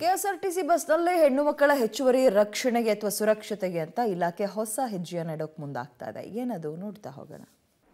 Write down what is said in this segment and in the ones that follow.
KSRTC ಬಸ್ನಲ್ಲೇ ಹೆಣ್ಣು ಮಕ್ಕಳ ಹೆಚ್ಚುವರಿ ರಕ್ಷಣೆಗೆ ಅಥವಾ ಸುರಕ್ಷತೆಗೆ ಅಂತ ಇಲಾಖೆ ಹೊಸ ಹೆಜ್ಜೆಯ ಇಡೋಕೆ ಮುಂದಾಗ್ತಾ ಇದೆ ಏನದು ನೋಡ್ತಾ ಹೋಗೋಣ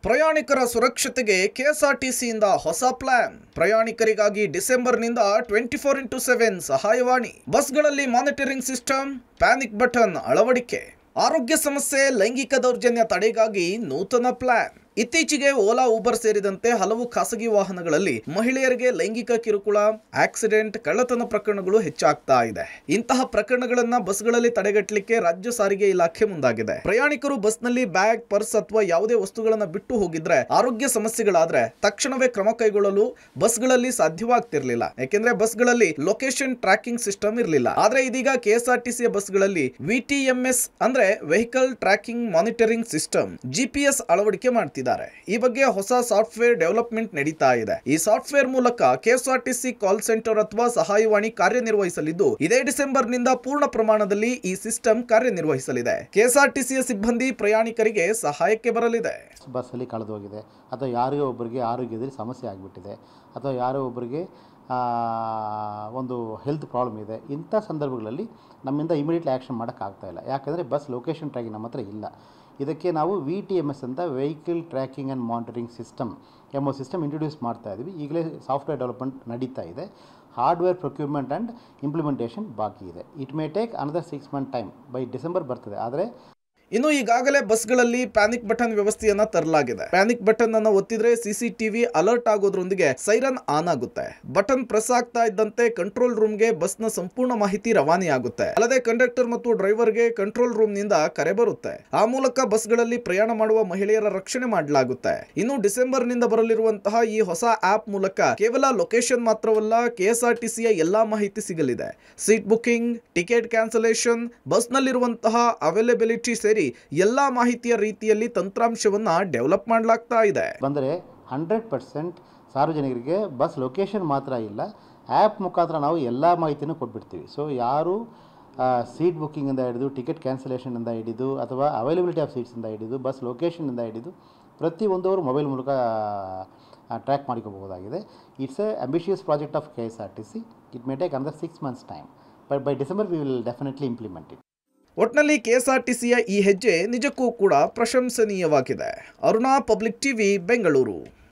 ಪ್ರಯಾಣಿಕರ ಸುರಕ್ಷತೆಗೆ ಕೆಎಸ್ಆರ್ಟಿಸಿಯಿಂದ ಹೊಸ ಪ್ಲಾನ್ ಪ್ರಯಾಣಿಕರಿಗಾಗಿ ಡಿಸೆಂಬರ್ನಿಂದ ಟ್ವೆಂಟಿ ಫೋರ್ ಇಂಟು ಸೆವೆನ್ ಸಹಾಯವಾಣಿ ಬಸ್ಗಳಲ್ಲಿ ಮಾನಿಟರಿಂಗ್ ಸಿಸ್ಟಮ್ ಪ್ಯಾನಿಕ್ ಬಟನ್ ಅಳವಡಿಕೆ ಆರೋಗ್ಯ ಸಮಸ್ಯೆ ಲೈಂಗಿಕ ದೌರ್ಜನ್ಯ ತಡೆಗಾಗಿ ನೂತನ ಪ್ಲಾನ್ ಇತ್ತೀಚೆಗೆ ಓಲಾ ಊಬರ್ ಸೇರಿದಂತೆ ಹಲವು ಖಾಸಗಿ ವಾಹನಗಳಲ್ಲಿ ಮಹಿಳೆಯರಿಗೆ ಲೈಂಗಿಕ ಕಿರುಕುಳ ಆಕ್ಸಿಡೆಂಟ್ ಕಳ್ಳತನ ಪ್ರಕರಣಗಳು ಹೆಚ್ಚಾಗ್ತಾ ಇದೆ ಇಂತಹ ಪ್ರಕರಣಗಳನ್ನ ಬಸ್ಗಳಲ್ಲಿ ತಡೆಗಟ್ಟಲಿಕ್ಕೆ ರಾಜ್ಯ ಸಾರಿಗೆ ಇಲಾಖೆ ಮುಂದಾಗಿದೆ ಪ್ರಯಾಣಿಕರು ಬಸ್ನಲ್ಲಿ ಬ್ಯಾಗ್ ಪರ್ಸ್ ಅಥವಾ ಯಾವುದೇ ವಸ್ತುಗಳನ್ನ ಬಿಟ್ಟು ಹೋಗಿದ್ರೆ ಆರೋಗ್ಯ ಸಮಸ್ಯೆಗಳಾದ್ರೆ ತಕ್ಷಣವೇ ಕ್ರಮ ಕೈಗೊಳ್ಳಲು ಬಸ್ಗಳಲ್ಲಿ ಸಾಧ್ಯವಾಗ್ತಿರ್ಲಿಲ್ಲ ಯಾಕೆಂದ್ರೆ ಬಸ್ಗಳಲ್ಲಿ ಲೊಕೇಶನ್ ಟ್ರ್ಯಾಕಿಂಗ್ ಸಿಸ್ಟಮ್ ಇರಲಿಲ್ಲ ಆದ್ರೆ ಇದೀಗ ಕೆಎಸ್ಆರ್ಟಿಸಿಯ ಬಸ್ಗಳಲ್ಲಿ ವಿಟಿಎಂಎಸ್ ಅಂದ್ರೆ vehicle tracking monitoring system GPS ಅಳವಡಿಕೆ ಮಾಡ್ತಿದೆ ಮಾಡಿದ್ದಾರೆ ಈ ಬಗ್ಗೆ ಹೊಸ ಸಾಫ್ಟ್ವೇರ್ ಡೆವಲಪ್ಮೆಂಟ್ ನಡೀತಾ ಇದೆ ಈ ಸಾಫ್ಟ್ವೇರ್ ಮೂಲಕ ಕೆಎಸ್ಆರ್ಟಿಸಿ ಕಾಲ್ ಸೆಂಟರ್ ಅಥವಾ ಸಹಾಯವಾಣಿ ಕಾರ್ಯನಿರ್ವಹಿಸಲಿದ್ದು ಇದೇ ಡಿಸೆಂಬರ್ ನಿಂದ ಪೂರ್ಣ ಪ್ರಮಾಣದಲ್ಲಿ ಈ ಸಿಸ್ಟಮ್ ಕಾರ್ಯನಿರ್ವಹಿಸಲಿದೆ ಕೆಎಸ್ಆರ್ಟಿಸಿಯ ಸಿಬ್ಬಂದಿ ಪ್ರಯಾಣಿಕರಿಗೆ ಸಹಾಯಕ್ಕೆ ಬರಲಿದೆ ಬಸ್ ಕಳೆದು ಹೋಗಿದೆ ಅಥವಾ ಯಾರೋ ಒಬ್ಬರಿಗೆ ಆರೋಗ್ಯದಲ್ಲಿ ಸಮಸ್ಯೆ ಆಗಿಬಿಟ್ಟಿದೆ ಅಥವಾ ಯಾರೋ ಒಬ್ಬರಿಗೆ ಒಂದು ಹೆಲ್ತ್ ಪ್ರಾಬ್ಲಮ್ ಇದೆ ಇಂಥ ಸಂದರ್ಭಗಳಲ್ಲಿ ನಮ್ಮಿಂದ ಇಮಿಡಿಯೇಟ್ಲಿ ಆ್ಯಕ್ಷನ್ ಮಾಡೋಕ್ಕಾಗ್ತಾಯಿಲ್ಲ ಯಾಕೆಂದರೆ ಬಸ್ ಲೊಕೇಶನ್ ಟ್ರ್ಯಾಕಿಂಗ್ ನಮ್ಮ ಹತ್ರ ಇಲ್ಲ ಇದಕ್ಕೆ ನಾವು ವಿ ಟಿ ಎಮ್ ಎಸ್ ಅಂತ vehicle tracking and monitoring system ಎಂಬ ಸಿಸ್ಟಮ್ ಇಂಟ್ರೊಡ್ಯೂಸ್ ಮಾಡ್ತಾ ಇದ್ದೀವಿ ಈಗಲೇ ಸಾಫ್ಟ್ವೇರ್ ಡೆವಲಪ್ಮೆಂಟ್ ನಡೀತಾ ಇದೆ ಹಾರ್ಡ್ವೇರ್ ಪ್ರೊಕ್ಯೂರ್ಮೆಂಟ್ ಆ್ಯಂಡ್ ಇಂಪ್ಲಿಮೆಂಟೇಷನ್ ಬಾಕಿ ಇದೆ it may take another six month time by December ಬರ್ತದೆ ಆದರೆ ಇನ್ನು ಈಗಾಗಲೇ ಬಸ್ಗಳಲ್ಲಿ ಪ್ಯಾನಿಕ್ ಬಟನ್ ವ್ಯವಸ್ಥೆಯನ್ನ ತರಲಾಗಿದೆ ಪ್ಯಾನಿಕ್ ಬಟನ್ ಅನ್ನು ಒತ್ತಿದ್ರೆ ಸಿಸಿ ಟಿವಿ ಅಲರ್ಟ್ ಆಗೋದ್ರೊಂದಿಗೆ ಸೈರನ್ ಆನ್ ಆಗುತ್ತೆ ಬಟನ್ ಪ್ರೆಸ್ ಆಗ್ತಾ ಇದ್ದಂತೆ ಕಂಟ್ರೋಲ್ ರೂಮ್ ಗೆ ಬಸ್ ನ ಸಂಪೂರ್ಣ ಮಾಹಿತಿ ಆಗುತ್ತೆ ಅಲ್ಲದೆ ಕಂಡಕ್ಟರ್ ಮತ್ತು ಡ್ರೈವರ್ ಗೆ ಕಂಟ್ರೋಲ್ ರೂಮ್ ನಿಂದ ಕರೆ ಬರುತ್ತೆ ಆ ಮೂಲಕ ಬಸ್ ಗಳಲ್ಲಿ ಪ್ರಯಾಣ ಮಾಡುವ ಮಹಿಳೆಯರ ರಕ್ಷಣೆ ಮಾಡಲಾಗುತ್ತೆ ಇನ್ನು ಡಿಸೆಂಬರ್ ನಿಂದ ಬರಲಿರುವಂತಹ ಈ ಹೊಸ ಆಪ್ ಮೂಲಕ ಕೇವಲ ಲೊಕೇಶನ್ ಮಾತ್ರವಲ್ಲ ಕೆಎಸ್ಆರ್ಟಿಸಿಯ ಎಲ್ಲಾ ಮಾಹಿತಿ ಸಿಗಲಿದೆ seat booking ticket cancellation bus ನಲ್ಲಿರುವಂತಹ ಅವೈಲೇಬಿಲಿಟಿ ಸೇರಿ ಸೇರಿ ಎಲ್ಲ ಮಾಹಿತಿಯ ರೀತಿಯಲ್ಲಿ ತಂತ್ರಾಂಶವನ್ನು ಡೆವಲಪ್ ಮಾಡಲಾಗ್ತಾ ಇದೆ ಬಂದರೆ ಹಂಡ್ರೆಡ್ ಪರ್ಸೆಂಟ್ ಸಾರ್ವಜನಿಕರಿಗೆ ಬಸ್ ಲೊಕೇಶನ್ ಮಾತ್ರ ಇಲ್ಲ ಆ್ಯಪ್ ಮುಖಾಂತರ ನಾವು ಎಲ್ಲ ಮಾಹಿತಿನೂ ಕೊಟ್ಬಿಡ್ತೀವಿ ಸೊ ಯಾರು ಸೀಟ್ ಬುಕ್ಕಿಂಗಿಂದ ಹಿಡಿದು ಟಿಕೆಟ್ ಕ್ಯಾನ್ಸಲೇಷನಿಂದ ಹಿಡಿದು ಅಥವಾ ಅವೈಲಬಿಲಿಟಿ ಆಫ್ ಸೀಟ್ಸಿಂದ ಹಿಡಿದು ಬಸ್ ಲೊಕೇಶನಿಂದ ಹಿಡಿದು ಪ್ರತಿಯೊಂದವರು ಮೊಬೈಲ್ ಮೂಲಕ ಟ್ರ್ಯಾಕ್ ಮಾಡ್ಕೋಬಹುದಾಗಿದೆ it's a ambitious project of K S R T C it may take another six months time but by December we will definitely implement it ಒಟ್ನಲ್ಲಿ K S R ಈ ಹೆಜ್ಜೆ ನಿಜಕ್ಕೂ ಕೂಡ ಪ್ರಶಂಸನೀಯವಾಗಿದೆ ಅರುಣಾ ಪಬ್ಲಿಕ್ ಟಿವಿ ಬೆಂಗಳೂರು